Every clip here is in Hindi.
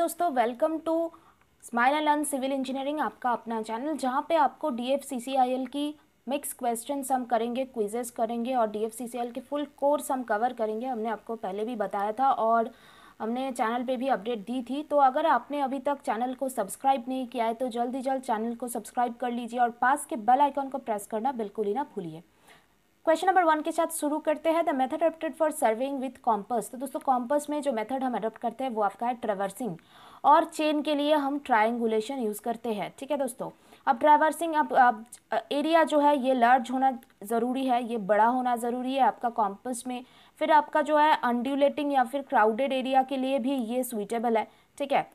दोस्तों welcome to smile and learn civil engineering आपका अपना चैनल जहाँ पे आपको डी एफ की मिक्स क्वेश्चन हम करेंगे क्विजेस करेंगे और डी एफ के फुल कोर्स हम कवर करेंगे हमने आपको पहले भी बताया था और हमने चैनल पे भी अपडेट दी थी तो अगर आपने अभी तक चैनल को सब्सक्राइब नहीं किया है तो जल्द ही जल्द चैनल को सब्सक्राइब कर लीजिए और पास के बेल आइकॉन को प्रेस करना बिल्कुल ही ना भूलिए क्वेश्चन नंबर वन के साथ शुरू करते हैं the method adopted for surveying with compass तो दोस्तों कॉम्पस में जो मेथड हम अडोप्ट करते हैं वो आपका है ट्रेवर्सिंग और चेन के लिए हम ट्राइंगुलेशन यूज़ करते हैं ठीक है दोस्तों अब ट्रैवर्सिंग अब, अब एरिया जो है ये लार्ज होना ज़रूरी है ये बड़ा होना ज़रूरी है आपका कॉम्पस में फिर आपका जो है अनड्यूलेटिंग या फिर क्राउडेड एरिया के लिए भी ये सुइटेबल है ठीक है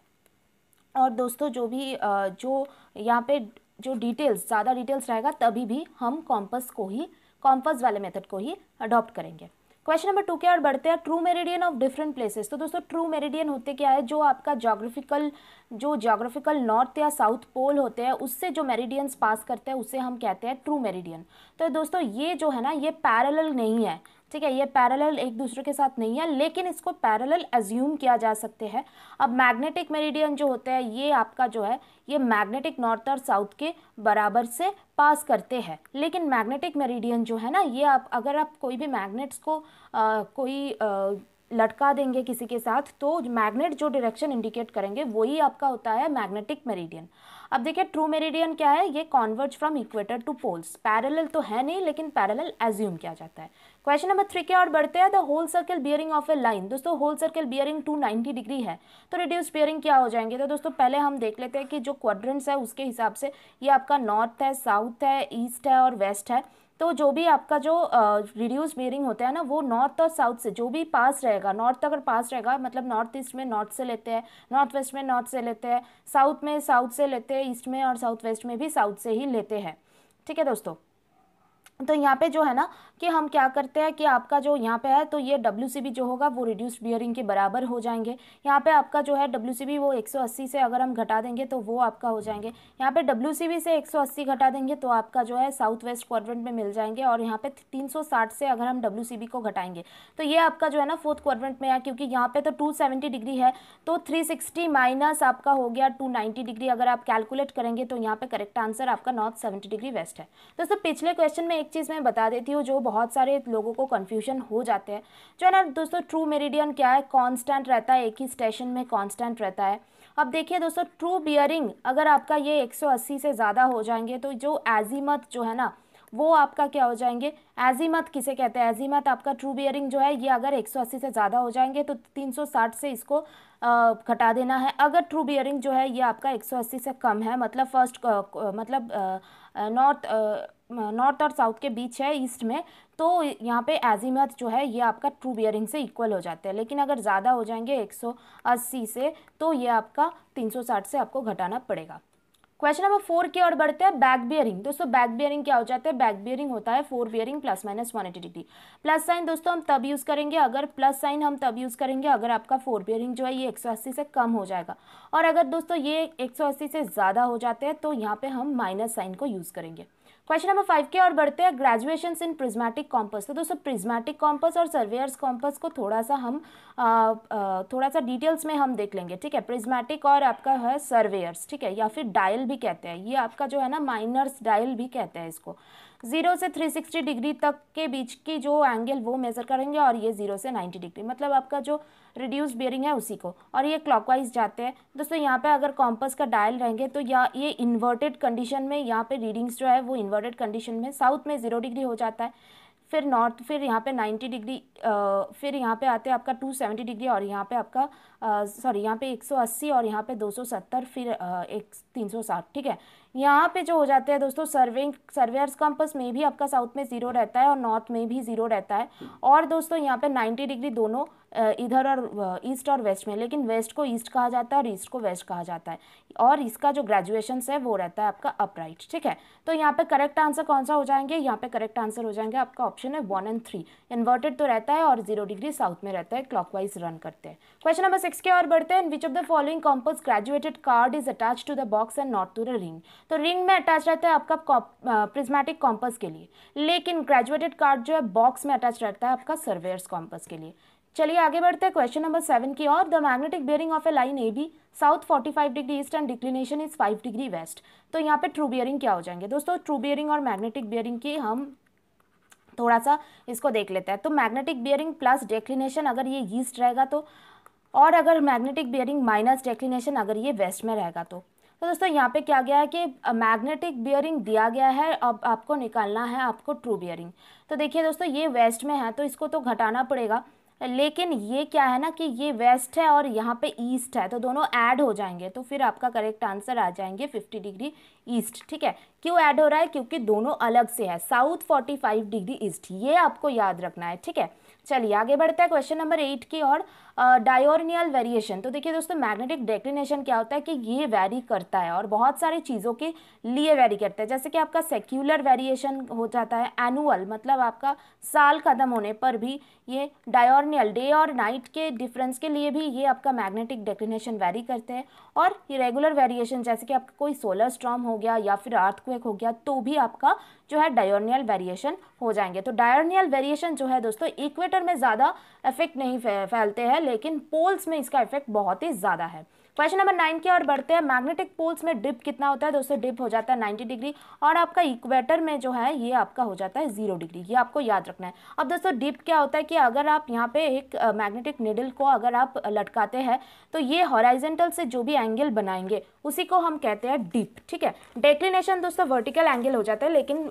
और दोस्तों जो भी जो यहाँ पे जो डिटेल्स ज़्यादा डिटेल्स रहेगा तभी भी हम कॉम्पस को ही कॉम्पस वाले मेथड को ही अडॉप्ट करेंगे क्वेश्चन नंबर टू के और बढ़ते हैं true meridian of different places तो दोस्तों ट्रू मेरिडियन होते क्या है जो आपका जोग्राफिकल जो जोग्राफिकल नॉर्थ या साउथ पोल होते हैं उससे जो मेरिडियंस पास करते हैं उसे हम कहते हैं ट्रू मेरिडियन तो दोस्तों ये जो है ना ये पैरेलल नहीं है ठीक है ये पैरेलल एक दूसरे के साथ नहीं है लेकिन इसको पैरेलल एज्यूम किया जा सकते हैं अब मैग्नेटिक मेरिडियन जो होते हैं ये आपका जो है ये मैग्नेटिक नॉर्थ और साउथ के बराबर से पास करते हैं लेकिन मैग्नेटिक मेरिडियन जो है ना ये आप अगर आप कोई भी मैग्नेट्स को आ, कोई आ, लटका देंगे किसी के साथ तो मैग्नेट जो डायरेक्शन इंडिकेट करेंगे वही आपका होता है मैग्नेटिक मेरिडियन अब देखिए ट्रू मेरिडियन क्या है ये converge from equator to poles parallel तो है नहीं लेकिन पैरेलल एज्यूम किया जाता है क्वेश्चन नंबर थ्री के और बढ़ते हैं the whole circle bearing of a line दोस्तों whole circle bearing to degree है तो रिड्यूस बियरिंग क्या हो जाएंगे तो दोस्तों पहले हम देख लेते हैं कि जो क्वाड्रेंट्स है उसके हिसाब से ये आपका नॉर्थ है साउथ है ईस्ट है और वेस्ट है तो जो भी आपका जो रिड्यूस बेयरिंग होता है ना वो नॉर्थ और साउथ से जो भी पास रहेगा नॉर्थ अगर पास रहेगा मतलब नॉर्थ ईस्ट में नॉर्थ से लेते हैं नॉर्थ वेस्ट में नॉर्थ से लेते हैं साउथ में साउथ से लेते हैं ईस्ट में और साउथ वेस्ट में भी साउथ से ही लेते हैं ठीक है दोस्तों तो यहाँ पे जो है ना कि हम क्या करते हैं कि आपका जो यहाँ पे है तो ये डब्ल्यू जो होगा वो रिड्यूस बियरिंग के बराबर हो जाएंगे यहाँ पे आपका जो है डब्ल्यू वो 180 से अगर हम घटा देंगे तो वो आपका हो जाएंगे यहाँ पे डब्ल्यू से 180 घटा देंगे तो आपका जो है साउथ वेस्ट क्वाड्रेंट में मिल जाएंगे और यहाँ पे 360 से अगर हम डब्ल्यू को घटाएंगे तो ये आपका जो है ना फोर्थ क्वाड्रेंट में है क्योंकि यहाँ पे तो सेवेंटी डिग्री है तो सिक्सटी माइनस आपका हो गया नाइन्टी डिग्री अगर आप कैलकुलेट करेंगे तो यहाँ पे करेक्ट आंसर आपका नॉर्थ सेवेंटी डिग्री वेस्ट है दोस्तों पिछले क्वेश्चन में एक चीज़ मैं बता देती हूँ जो बहुत सारे लोगों को कन्फ्यूजन हो जाते हैं जो है ना दोस्तों ट्रू मेरिडियन क्या है कांस्टेंट रहता है एक ही स्टेशन में कांस्टेंट रहता है अब देखिए दोस्तों ट्रू बियरिंग अगर आपका ये 180 से ज़्यादा हो जाएंगे तो जो एजीमत जो है ना वो आपका क्या हो जाएंगे एजीमत किसे कहते हैं एजीमत आपका ट्रू बियरिंग जो है ये अगर 180 से ज़्यादा हो जाएंगे तो 360 से इसको घटा देना है अगर ट्रू बियरिंग जो है ये आपका 180 से कम है मतलब फर्स्ट मतलब नॉर्थ नॉर्थ और साउथ के बीच है ईस्ट में तो यहाँ पे एजीमथ जो है ये आपका ट्रू बियरिंग से इक्वल हो जाते हैं लेकिन अगर ज़्यादा हो जाएंगे 180 से तो ये आपका 360 से आपको घटाना पड़ेगा क्वेश्चन नंबर फोर की ओर बढ़ते हैं बैक बियरिंग दोस्तों बैक बियरिंग क्या हो जाता है बैक बियरिंग होता है fore bearing plus minus one eighty degree plus sign दोस्तों हम तब यूज़ करेंगे अगर प्लस साइन हम तब यूज़ करेंगे अगर आपका फोर बियरिंग जो है ये एक सौ अस्सी से कम हो जाएगा और अगर दोस्तों ये एक सौ अस्सी से ज़्यादा हो जाते हैं तो यहाँ पर हम माइनस साइन को यूज़ करेंगे क्वेश्चन नंबर फाइव के और बढ़ते हैं ग्रेजुएशन इन प्रिज्मेटिक कॉम्पस तो दोस्तों प्रिज्मेटिक कॉम्पस और सर्वेयर्स कॉम्पस को थोड़ा सा हम आ, आ, थोड़ा सा डिटेल्स में हम देख लेंगे ठीक है प्रिज्मेटिक और आपका है सर्वेयर्स ठीक है या फिर डायल डायल भी कहते हैं ये आपका जो है ना माइनर्स डायल भी कहते हैं इसको जीरो से थ्री सिक्सटी डिग्री तक के बीच की जो एंगल वो मेज़र करेंगे और ये जीरो से नाइन्टी डिग्री मतलब आपका जो रिड्यूस बेयरिंग है उसी को और ये क्लॉकवाइज जाते हैं दोस्तों यहाँ पे अगर कॉम्पस का डायल रहेंगे तो या ये इन्वर्टेड कंडीशन में यहाँ पे रीडिंग्स जो है वो इन्वर्टेड कंडीशन में साउथ में जीरो डिग्री हो जाता है फिर नॉर्थ फिर यहाँ पे 90 डिग्री फिर यहाँ पे आते हैं आपका 270 डिग्री और यहाँ पे आपका सॉरी यहाँ पे 180 और यहाँ पे 270 फिर एक साठ ठीक है यहाँ पे जो हो जाते हैं दोस्तों सर्विंग सर्वेयर्स कंपस में भी आपका साउथ में ज़ीरो रहता है और नॉर्थ में भी ज़ीरो रहता है और दोस्तों यहाँ पे 90 डिग्री दोनों इधर और ईस्ट और वेस्ट में लेकिन वेस्ट को ईस्ट कहा जाता है और ईस्ट को वेस्ट कहा जाता है और इसका जो ग्रेजुएशन है वो रहता है आपका अपराइट ठीक है तो यहाँ पे करेक्ट आंसर कौन सा हो जाएंगे यहाँ पे करेक्ट आंसर हो जाएंगे आपका ऑप्शन है वन एंड थ्री इन्वर्टेड तो रहता है और जीरो डिग्री साउथ में रहता है क्लॉकवाइज रन करते हैं क्वेश्चन नंबर सिक्स के और बढ़ते हैं which of the following compass graduated card is attach to the box and not to the ring तो रिंग में अटैच रहता है आपका प्रिज्मेटिक कॉम्पस के लिए लेकिन ग्रेजुएटेड कार्ड जो है बॉक्स में अटैच रहता है आपका सर्वेयर्स कॉम्पस के लिए चलिए आगे बढ़ते हैं क्वेश्चन नंबर सेवन की और the magnetic bearing of a line A B south 45 degree east and declination is 5 degree west तो यहाँ पे ट्रू बियरिंग क्या हो जाएंगे दोस्तों ट्रू बियरिंग और मैग्नेटिक बियरिंग की हम थोड़ा सा इसको देख लेते हैं तो मैग्नेटिक बियरिंग प्लस डेक्लिनेशन अगर ये ईस्ट रहेगा तो और अगर मैग्नेटिक बियरिंग माइनस डेक्लिनेशन अगर ये वेस्ट में रहेगा तो तो दोस्तों यहाँ पे क्या गया है कि मैग्नेटिक बियरिंग दिया गया है अब आपको निकालना है आपको ट्रू बियरिंग तो देखिए दोस्तों ये वेस्ट में है तो इसको तो घटाना पड़ेगा लेकिन ये क्या है ना कि ये वेस्ट है और यहाँ पे ईस्ट है तो दोनों ऐड हो जाएंगे तो फिर आपका करेक्ट आंसर आ जाएंगे फिफ्टी डिग्री ईस्ट ठीक है क्यों ऐड हो रहा है क्योंकि दोनों अलग से है साउथ 45 डिग्री ईस्ट ये आपको याद रखना है ठीक है चलिए आगे बढ़ते हैं क्वेश्चन नंबर एट की और डायोर्नियल वेरिएशन तो देखिए दोस्तों मैग्नेटिक डेक्लिनेशन क्या होता है कि ये वेरी करता है और बहुत सारी चीज़ों के लिए वेरी करता है जैसे कि आपका सेक्यूलर वेरिएशन हो जाता है एनुअल मतलब आपका साल खत्म होने पर भी ये डायोर्नियल डे और नाइट के डिफरेंस के लिए भी ये आपका मैग्नेटिक डेक्लिनेशन वेरी करते हैं और ये रेगुलर वेरिएशन जैसे कि आपका कोई सोलर स्ट्रॉम हो हो गया या फिर आर्थक्वेक हो गया तो भी आपका जो है डायोनियल वेरिएशन हो जाएंगे तो डायोनियल वेरिएशन जो है दोस्तों इक्वेटर में ज़्यादा इफेक्ट नहीं फैलते हैं लेकिन पोल्स में इसका इफेक्ट बहुत ही ज़्यादा है क्वेश्चन नंबर नाइन की ओर बढ़ते हैं मैग्नेटिक पोल्स में डिप कितना होता है दोस्तों डिप हो जाता है नाइन्टी डिग्री और आपका इक्वेटर में जो है ये आपका हो जाता है जीरो डिग्री ये आपको याद रखना है अब दोस्तों डिप क्या होता है कि अगर आप यहाँ पे एक मैग्नेटिक निडल को अगर आप लटकाते हैं तो ये हॉराइजेंटल से जो भी एंगल बनाएंगे उसी को हम कहते हैं डिप ठीक है डेक्लिनेशन दोस्तों वर्टिकल एंगल हो जाता है लेकिन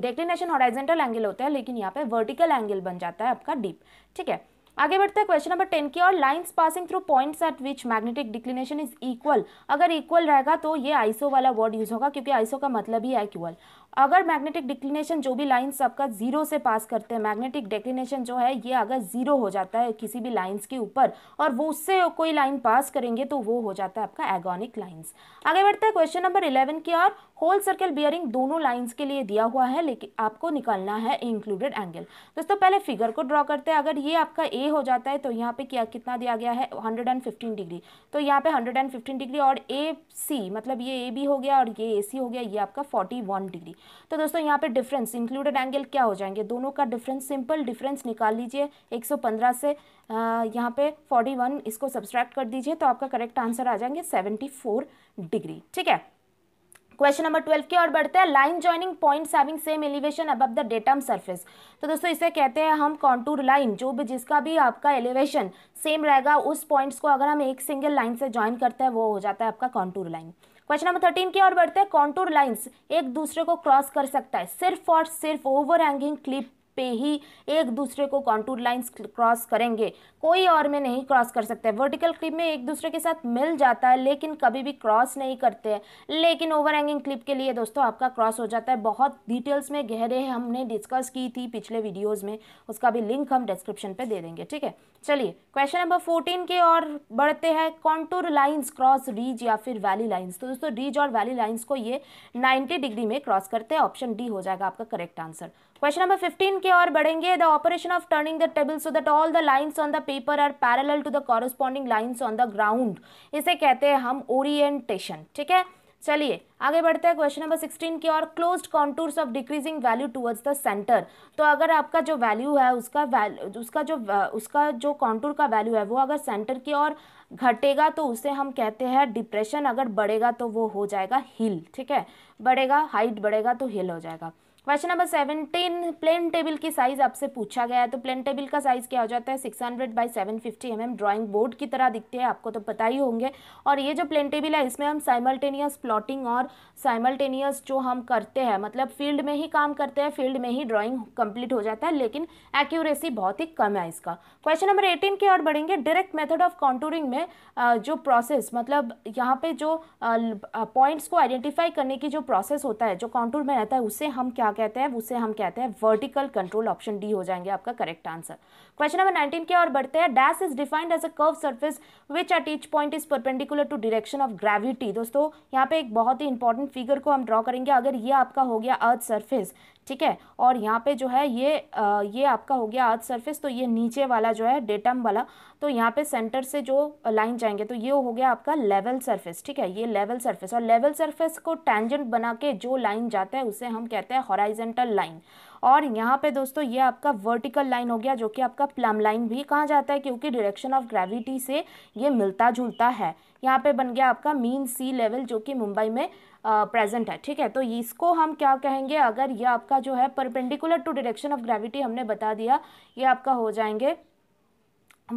डेक्लिनेशन हॉराइजेंटल एंगल होता है लेकिन यहाँ पे वर्टिकल एंगल बन जाता है आपका डिप ठीक है आगे बढ़ते हैं क्वेश्चन नंबर टेन की और lines passing through points at which magnetic declination is equal अगर इक्वल रहेगा तो ये आइसो वाला वर्ड यूज होगा क्योंकि आइसो का मतलब ही है इक्वल अगर मैग्नेटिक डिक्लिनेशन जो भी लाइन्स आपका जीरो से पास करते हैं मैग्नेटिक डिक्लिनेशन जो है ये अगर जीरो हो जाता है किसी भी लाइन्स के ऊपर और वो उससे कोई लाइन पास करेंगे तो वो हो जाता है आपका एगोनिक लाइन्स आगे बढ़ते हैं क्वेश्चन नंबर इलेवन की और होल सर्कल बियरिंग दोनों लाइन्स के लिए दिया हुआ है लेकिन आपको निकालना है इंक्लूडेड एंगल दोस्तों पहले फिगर को ड्रॉ करते हैं अगर ये आपका ए हो जाता है तो यहाँ पे क्या कितना दिया गया है फिफ्टीन डिग्री तो यहाँ पे फिफ्टीन डिग्री और ए सी मतलब ये ए बी हो गया और ये ए सी हो गया ये आपका वन डिग्री तो दोस्तों यहाँ पे डिफरेंस इंक्लूडेड एंगल क्या हो जाएंगे दोनों का डिफरेंस सिंपल डिफरेंस निकाल लीजिए 115 से यहाँ पे 41 इसको सब्सट्रैक्ट कर दीजिए तो आपका करेक्ट आंसर आ जाएंगे 74 डिग्री ठीक है क्वेश्चन नंबर ट्वेल्व की ओर बढ़ते हैं line joining points having same elevation above the datum surface तो दोस्तों इसे कहते हैं हम कॉन्टूर लाइन जो भी जिसका भी आपका एलिवेशन सेम रहेगा उस पॉइंट्स को अगर हम एक सिंगल लाइन से ज्वाइन करते हैं वो हो जाता है आपका contour line question number thirteen की ओर बढ़ते हैं कॉन्टूर लाइंस एक दूसरे को क्रॉस कर सकता है सिर्फ और सिर्फ ओवर हैंगिंग क्लिप पे ही एक दूसरे को कॉन्टूर लाइन्स क्रॉस करेंगे कोई और में नहीं क्रॉस कर सकते वर्टिकल क्लिप में एक दूसरे के साथ मिल जाता है लेकिन कभी भी क्रॉस नहीं करते हैं लेकिन ओवर हैंगिंग क्लिप के लिए दोस्तों आपका क्रॉस हो जाता है बहुत डिटेल्स में गहरे हमने डिस्कस की थी पिछले वीडियोज़ में उसका भी लिंक हम डिस्क्रिप्शन पर दे देंगे ठीक है चलिए क्वेश्चन नंबर फोर्टीन के और बढ़ते हैं कॉन्टूर लाइन्स क्रॉस रीज या फिर वैली लाइन्स तो दोस्तों रीज और वैली लाइन्स को ये नाइन्टी डिग्री में क्रॉस करते हैं ऑप्शन डी हो जाएगा आपका करेक्ट आंसर क्वेश्चन नंबर 15 के और बढ़ेंगे the operation of turning the table so that all the lines on the paper are parallel to the corresponding lines on the ground इसे कहते हैं हम ओरिएंटेशन ठीक है चलिए आगे बढ़ते हैं क्वेश्चन नंबर 16 की और closed contours of decreasing value towards the centre तो अगर आपका जो वैल्यू है उसका वैल्यू उसका जो उसका जो कॉन्टूर का वैल्यू है वो अगर सेंटर की ओर घटेगा तो उसे हम कहते हैं डिप्रेशन अगर बढ़ेगा तो वो हो जाएगा हिल ठीक है बढ़ेगा हाइट बढ़ेगा तो हिल हो जाएगा question number seventeen plane table की साइज आपसे पूछा गया है तो प्लेन टेबल का साइज क्या हो जाता है six hundred by seven fifty M M drawing board की तरह दिखते हैं आपको तो पता ही होंगे और ये जो प्लेन टेबल है इसमें हम साइमल्टेनियस प्लॉटिंग और साइमल्टेनियस जो हम करते हैं मतलब फील्ड में ही काम करते हैं फील्ड में ही ड्रॉइंग कंप्लीट हो जाता है लेकिन एक्यूरेसी बहुत ही कम है इसका क्वेश्चन नंबर एटीन की ओर बढ़ेंगे डायरेक्ट मेथड ऑफ कॉन्टूरिंग में जो प्रोसेस मतलब यहाँ पे जो पॉइंट्स को आइडेंटिफाई करने की जो प्रोसेस होता है जो कॉन्टूर में रहता है उसे हम क्या क्या कहते हैं उसे हम कहते हैं वर्टिकल कंट्रोल ऑप्शन डी हो जाएंगे आपका correct answer question number nineteen के और बढ़ते हैं dash is defined as a curve surface which at each point is perpendicular to direction of gravity दोस्तों यहाँ पे एक बहुत ही इंपॉर्टेंट फिगर को हम ड्रॉ करेंगे अगर ये आपका हो गया अर्थ सर्फिस ठीक है और यहाँ पे जो है ये आ, ये आपका हो गया अर्थ सर्फेस तो ये नीचे वाला जो है डेटम वाला तो यहाँ पे सेंटर से जो लाइन जाएंगे तो ये हो गया आपका लेवल सरफेस ठीक है ये लेवल सरफेस और लेवल सरफेस को टेंजेंट बना के जो लाइन जाता है उसे हम कहते हैं हॉराइजेंटल लाइन और यहाँ पे दोस्तों ये आपका वर्टिकल लाइन हो गया जो कि आपका प्लम लाइन भी कहा जाता है क्योंकि डायरेक्शन ऑफ ग्रेविटी से ये मिलता जुलता है यहाँ पे बन गया आपका मीन सी लेवल जो कि मुंबई में प्रेजेंट है ठीक है तो इसको हम क्या कहेंगे अगर ये आपका जो है perpendicular to direction of gravity हमने बता दिया ये आपका हो जाएंगे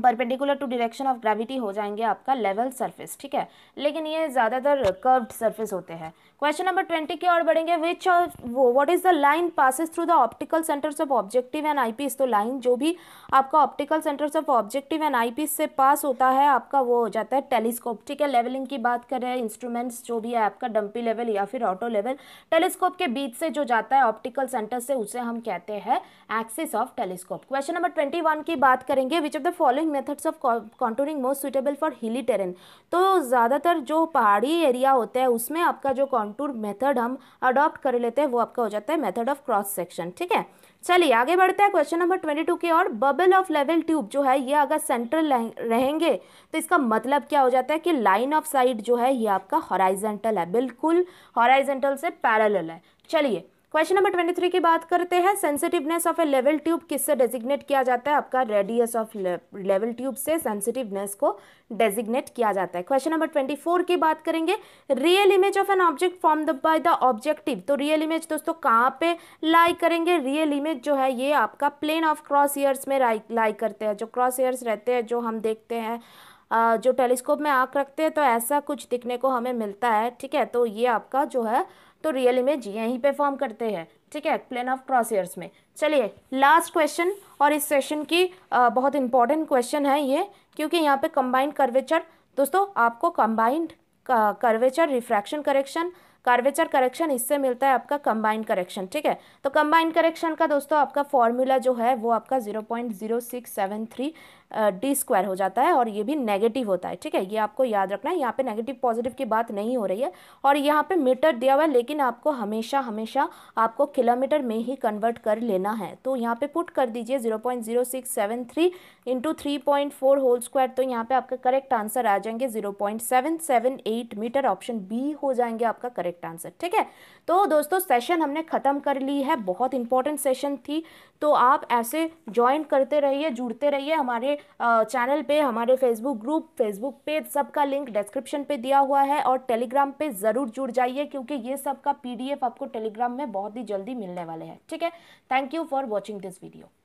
perpendicular to direction of gravity हो जाएंगे आपका लेवल सरफेस ठीक है लेकिन ये ज़्यादातर कर्व्ड सरफेस होते हैं क्वेश्चन नंबर ट्वेंटी की ओर बढ़ेंगे which what is the line passes through the optical centres of objective and eyepiece तो लाइन जो भी आपका optical centres of objective and eyepiece से पास होता है आपका वो हो जाता है टेलीस्कोप ठीक है लेवलिंग की बात कर रहे हैं इंस्ट्रूमेंट्स जो भी है आपका डंपी लेवल या फिर ऑटो लेवल टेलीस्कोप के बीच से जो जाता है ऑप्टिकल सेंटर से उसे हम कहते हैं axis of telescope question number twenty की बात करेंगे which of the following following methods of contouring most suitable for hilly terrain तो ज़्यादातर जो पहाड़ी एरिया होता है उसमें आपका जो कॉन्टूर मेथड हम अडॉप्ट कर लेते हैं वो आपका हो जाता है मेथड ऑफ क्रॉस सेक्शन ठीक है चलिए आगे बढ़ते हैं क्वेश्चन नंबर ट्वेंटी टू के और बबल ऑफ लेवल ट्यूब जो है ये अगर सेंट्रल रहेंगे तो इसका मतलब क्या हो जाता है कि लाइन ऑफ साइड जो है ये आपका हॉराइजेंटल है बिल्कुल हॉराइजेंटल से पैरल है चलिए क्वेश्चन नंबर ट्वेंटी थ्री की बात करते हैं sensitiveness of a level tube किससे डेजिग्नेट किया जाता है आपका रेडियस ऑफ लेवल ट्यूब से सेंसिटिवनेस को डेजिग्नेट किया जाता है क्वेश्चन नंबर ट्वेंटी फोर की बात करेंगे real image of an object form the by the objective तो रियल इमेज दोस्तों कहाँ पे लाई करेंगे रियल इमेज जो है ये आपका प्लेन ऑफ क्रॉस ईयर्स में लाई करते हैं जो क्रॉस ईयर्स रहते हैं जो हम देखते हैं जो टेलीस्कोप में आँख रखते हैं तो ऐसा कुछ दिखने को हमें मिलता है ठीक है तो ये आपका जो है तो रियल इमेज यहीं पर फॉर्म करते हैं ठीक है प्लेन ऑफ ईयर्स में चलिए लास्ट क्वेश्चन और इस सेशन की आ, बहुत इंपॉर्टेंट क्वेश्चन है ये क्योंकि यहाँ पे कंबाइंड कर्वेचर दोस्तों आपको combined curvature refraction correction curvature correction इससे मिलता है आपका कंबाइंड करेक्शन ठीक है तो कंबाइंड करेक्शन का दोस्तों आपका फॉर्मूला जो है वो आपका zero zero point six seven three D square हो जाता है और ये भी नेगेटिव होता है ठीक है ये आपको याद रखना है यहाँ पे नेगेटिव पॉजिटिव की बात नहीं हो रही है और यहाँ पे मीटर दिया हुआ है लेकिन आपको हमेशा हमेशा आपको किलोमीटर में ही कन्वर्ट कर लेना है तो यहाँ पे पुट कर दीजिए zero point zero six seven three into three point four whole square तो यहाँ पे आपका करेक्ट आंसर आ जाएंगे zero point seven seven eight metre option B हो जाएंगे आपका करेक्ट आंसर ठीक है तो दोस्तों सेशन हमने ख़त्म कर ली है बहुत इंपॉर्टेंट सेशन थी तो आप ऐसे ज्वाइन करते रहिए जुड़ते रहिए हमारे चैनल पे हमारे फेसबुक ग्रुप फेसबुक पेज सबका लिंक डिस्क्रिप्शन पे दिया हुआ है और टेलीग्राम पे ज़रूर जुड़ जाइए क्योंकि ये सबका पीडीएफ आपको टेलीग्राम में बहुत ही जल्दी मिलने वाले हैं ठीक है thank you for watching this video